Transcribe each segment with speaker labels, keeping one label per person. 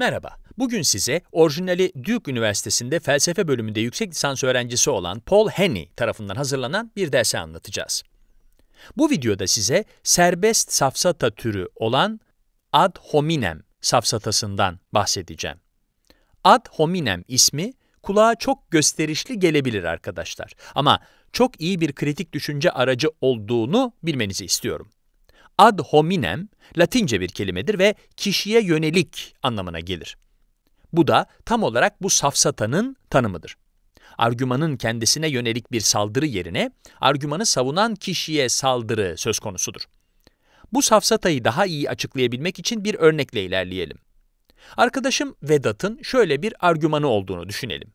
Speaker 1: Merhaba, bugün size orijinali Duke Üniversitesi'nde felsefe bölümünde yüksek lisans öğrencisi olan Paul Henney tarafından hazırlanan bir dersi anlatacağız. Bu videoda size serbest safsata türü olan ad hominem safsatasından bahsedeceğim. Ad hominem ismi kulağa çok gösterişli gelebilir arkadaşlar ama çok iyi bir kritik düşünce aracı olduğunu bilmenizi istiyorum ad hominem Latince bir kelimedir ve kişiye yönelik anlamına gelir. Bu da tam olarak bu safsatanın tanımıdır. Argümanın kendisine yönelik bir saldırı yerine argümanı savunan kişiye saldırı söz konusudur. Bu safsatayı daha iyi açıklayabilmek için bir örnekle ilerleyelim. Arkadaşım Vedat'ın şöyle bir argümanı olduğunu düşünelim.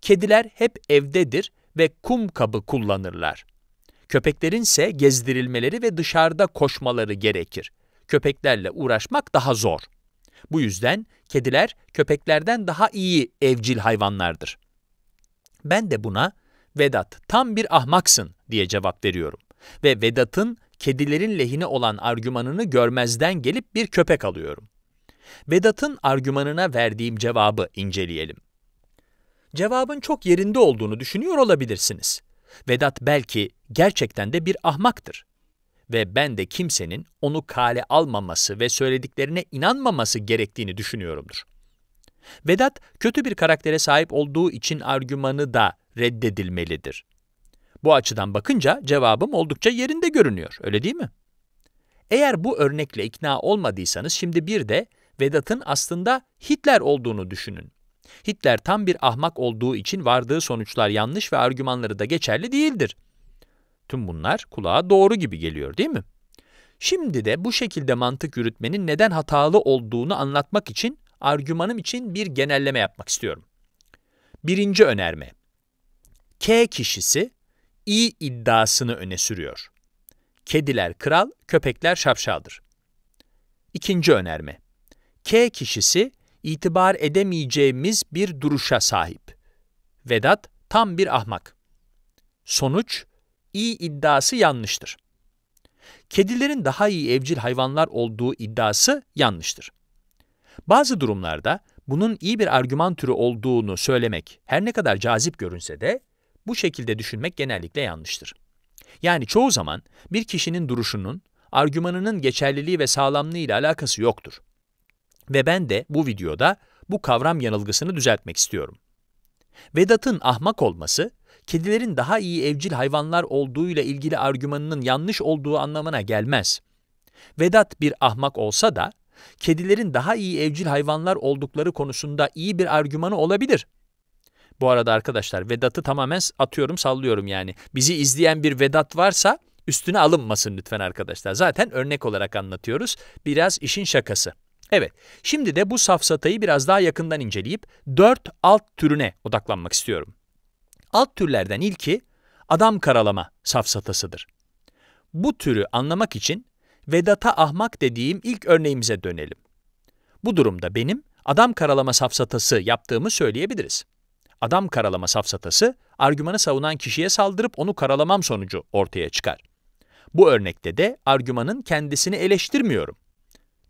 Speaker 1: Kediler hep evdedir ve kum kabı kullanırlar. Köpeklerin ise gezdirilmeleri ve dışarıda koşmaları gerekir. Köpeklerle uğraşmak daha zor. Bu yüzden kediler köpeklerden daha iyi evcil hayvanlardır. Ben de buna Vedat tam bir ahmaksın diye cevap veriyorum ve Vedat'ın kedilerin lehine olan argümanını görmezden gelip bir köpek alıyorum. Vedat'ın argümanına verdiğim cevabı inceleyelim. Cevabın çok yerinde olduğunu düşünüyor olabilirsiniz. Vedat belki gerçekten de bir ahmaktır ve ben de kimsenin onu kale almaması ve söylediklerine inanmaması gerektiğini düşünüyorumdur. Vedat, kötü bir karaktere sahip olduğu için argümanı da reddedilmelidir. Bu açıdan bakınca cevabım oldukça yerinde görünüyor, öyle değil mi? Eğer bu örnekle ikna olmadıysanız şimdi bir de Vedat'ın aslında Hitler olduğunu düşünün. Hitler tam bir ahmak olduğu için vardığı sonuçlar yanlış ve argümanları da geçerli değildir. Tüm bunlar kulağa doğru gibi geliyor değil mi? Şimdi de bu şekilde mantık yürütmenin neden hatalı olduğunu anlatmak için argümanım için bir genelleme yapmak istiyorum. Birinci önerme. K kişisi i iddiasını öne sürüyor. Kediler kral, köpekler şapşaldır. İkinci önerme. K kişisi itibar edemeyeceğimiz bir duruşa sahip. Vedat tam bir ahmak. Sonuç, iyi iddiası yanlıştır. Kedilerin daha iyi evcil hayvanlar olduğu iddiası yanlıştır. Bazı durumlarda bunun iyi bir argüman türü olduğunu söylemek her ne kadar cazip görünse de bu şekilde düşünmek genellikle yanlıştır. Yani çoğu zaman bir kişinin duruşunun, argümanının geçerliliği ve sağlamlığı ile alakası yoktur. Ve ben de bu videoda bu kavram yanılgısını düzeltmek istiyorum. Vedat'ın ahmak olması, kedilerin daha iyi evcil hayvanlar olduğuyla ilgili argümanının yanlış olduğu anlamına gelmez. Vedat bir ahmak olsa da, kedilerin daha iyi evcil hayvanlar oldukları konusunda iyi bir argümanı olabilir. Bu arada arkadaşlar Vedat'ı tamamen atıyorum sallıyorum yani. Bizi izleyen bir Vedat varsa üstüne alınmasın lütfen arkadaşlar. Zaten örnek olarak anlatıyoruz. Biraz işin şakası. Evet, şimdi de bu safsatayı biraz daha yakından inceleyip dört alt türüne odaklanmak istiyorum. Alt türlerden ilki adam karalama safsatasıdır. Bu türü anlamak için Vedat'a ahmak dediğim ilk örneğimize dönelim. Bu durumda benim adam karalama safsatası yaptığımı söyleyebiliriz. Adam karalama safsatası, argümanı savunan kişiye saldırıp onu karalamam sonucu ortaya çıkar. Bu örnekte de argümanın kendisini eleştirmiyorum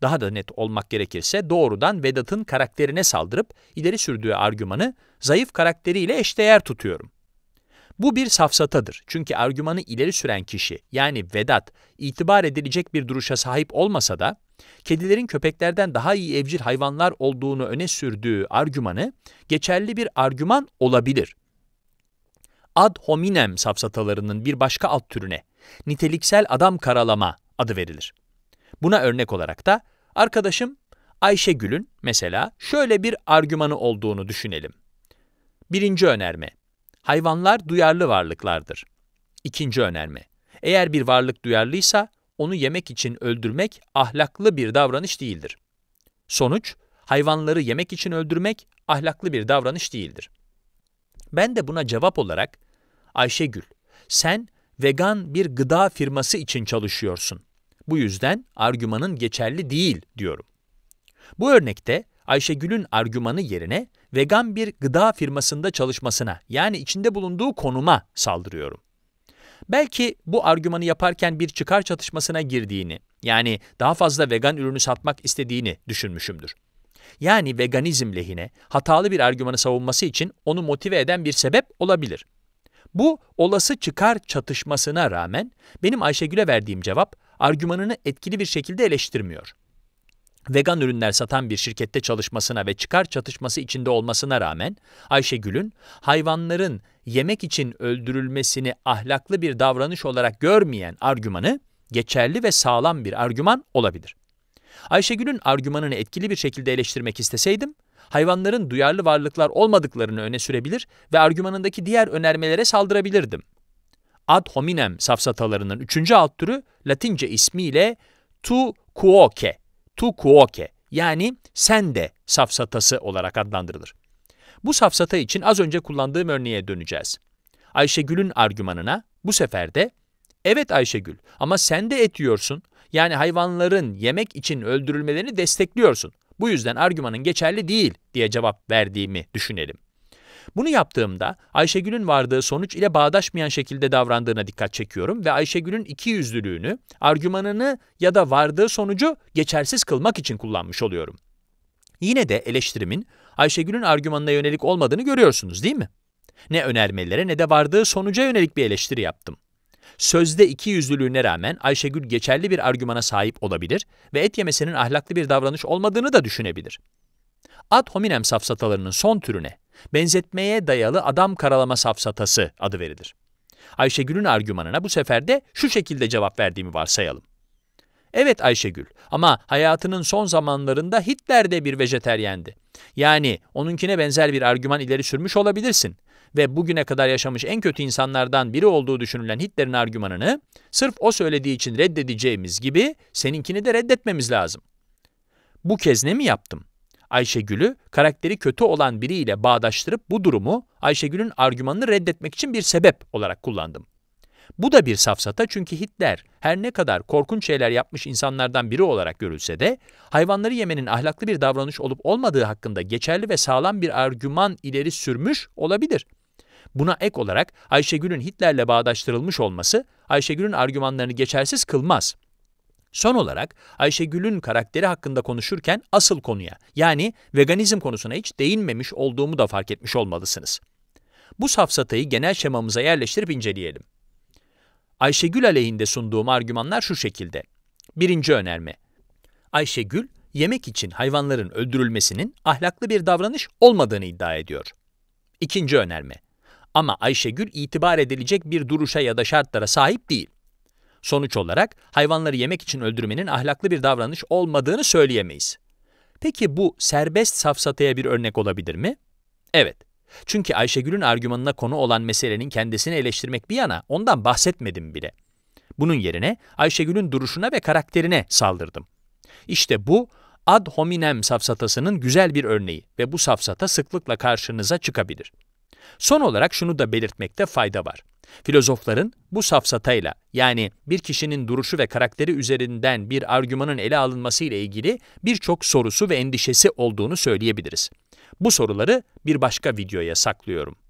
Speaker 1: daha da net olmak gerekirse doğrudan Vedat'ın karakterine saldırıp ileri sürdüğü argümanı zayıf karakteriyle eşdeğer tutuyorum. Bu bir safsatadır çünkü argümanı ileri süren kişi yani Vedat itibar edilecek bir duruşa sahip olmasa da kedilerin köpeklerden daha iyi evcil hayvanlar olduğunu öne sürdüğü argümanı geçerli bir argüman olabilir. Ad hominem safsatalarının bir başka alt türüne niteliksel adam karalama adı verilir. Buna örnek olarak da arkadaşım Ayşegül'ün mesela şöyle bir argümanı olduğunu düşünelim. Birinci önerme. Hayvanlar duyarlı varlıklardır. İkinci önerme. Eğer bir varlık duyarlıysa onu yemek için öldürmek ahlaklı bir davranış değildir. Sonuç, hayvanları yemek için öldürmek ahlaklı bir davranış değildir. Ben de buna cevap olarak, Ayşegül, sen vegan bir gıda firması için çalışıyorsun. Bu yüzden argümanın geçerli değil diyorum. Bu örnekte Ayşegül'ün argümanı yerine vegan bir gıda firmasında çalışmasına yani içinde bulunduğu konuma saldırıyorum. Belki bu argümanı yaparken bir çıkar çatışmasına girdiğini, yani daha fazla vegan ürünü satmak istediğini düşünmüşümdür. Yani veganizm lehine hatalı bir argümanı savunması için onu motive eden bir sebep olabilir. Bu olası çıkar çatışmasına rağmen benim Ayşegül'e verdiğim cevap argümanını etkili bir şekilde eleştirmiyor. Vegan ürünler satan bir şirkette çalışmasına ve çıkar çatışması içinde olmasına rağmen Ayşegül'ün hayvanların yemek için öldürülmesini ahlaklı bir davranış olarak görmeyen argümanı geçerli ve sağlam bir argüman olabilir. Ayşegül'ün argümanını etkili bir şekilde eleştirmek isteseydim, hayvanların duyarlı varlıklar olmadıklarını öne sürebilir ve argümanındaki diğer önermelere saldırabilirdim. Ad hominem safsatalarının üçüncü alt türü Latince ismiyle tu quoque, tu quoque yani sen de safsatası olarak adlandırılır. Bu safsata için az önce kullandığım örneğe döneceğiz. Ayşegül'ün argümanına bu sefer de evet Ayşegül ama sen de et yiyorsun. Yani hayvanların yemek için öldürülmelerini destekliyorsun. Bu yüzden argümanın geçerli değil diye cevap verdiğimi düşünelim. Bunu yaptığımda Ayşegül'ün vardığı sonuç ile bağdaşmayan şekilde davrandığına dikkat çekiyorum ve Ayşegül'ün iki yüzlülüğünü, argümanını ya da vardığı sonucu geçersiz kılmak için kullanmış oluyorum. Yine de eleştirimin Ayşegül'ün argümanına yönelik olmadığını görüyorsunuz değil mi? Ne önermelere ne de vardığı sonuca yönelik bir eleştiri yaptım. Sözde iki yüzlülüğüne rağmen Ayşegül geçerli bir argümana sahip olabilir ve et yemesinin ahlaklı bir davranış olmadığını da düşünebilir. Ad hominem safsatalarının son türüne, benzetmeye dayalı adam karalama safsatası adı verilir. Ayşegül'ün argümanına bu sefer de şu şekilde cevap verdiğimi varsayalım. Evet Ayşegül ama hayatının son zamanlarında Hitler de bir vejeteryendi. Yani onunkine benzer bir argüman ileri sürmüş olabilirsin ve bugüne kadar yaşamış en kötü insanlardan biri olduğu düşünülen Hitler'in argümanını sırf o söylediği için reddedeceğimiz gibi seninkini de reddetmemiz lazım. Bu kez ne mi yaptım? Ayşegül'ü karakteri kötü olan biriyle bağdaştırıp bu durumu Ayşegül'ün argümanını reddetmek için bir sebep olarak kullandım. Bu da bir safsata çünkü Hitler her ne kadar korkunç şeyler yapmış insanlardan biri olarak görülse de hayvanları yemenin ahlaklı bir davranış olup olmadığı hakkında geçerli ve sağlam bir argüman ileri sürmüş olabilir. Buna ek olarak Ayşegül'ün Hitler'le bağdaştırılmış olması Ayşegül'ün argümanlarını geçersiz kılmaz. Son olarak Ayşegül'ün karakteri hakkında konuşurken asıl konuya yani veganizm konusuna hiç değinmemiş olduğumu da fark etmiş olmalısınız. Bu safsatayı genel şemamıza yerleştirip inceleyelim. Ayşegül aleyhinde sunduğum argümanlar şu şekilde. Birinci önerme. Ayşegül, yemek için hayvanların öldürülmesinin ahlaklı bir davranış olmadığını iddia ediyor. İkinci önerme. Ama Ayşegül itibar edilecek bir duruşa ya da şartlara sahip değil. Sonuç olarak hayvanları yemek için öldürmenin ahlaklı bir davranış olmadığını söyleyemeyiz. Peki bu serbest safsataya bir örnek olabilir mi? Evet. Çünkü Ayşegül'ün argümanına konu olan meselenin kendisini eleştirmek bir yana ondan bahsetmedim bile. Bunun yerine Ayşegül'ün duruşuna ve karakterine saldırdım. İşte bu ad hominem safsatasının güzel bir örneği ve bu safsata sıklıkla karşınıza çıkabilir. Son olarak şunu da belirtmekte fayda var. Filozofların bu safsatayla yani bir kişinin duruşu ve karakteri üzerinden bir argümanın ele alınması ile ilgili birçok sorusu ve endişesi olduğunu söyleyebiliriz. Bu soruları bir başka videoya saklıyorum.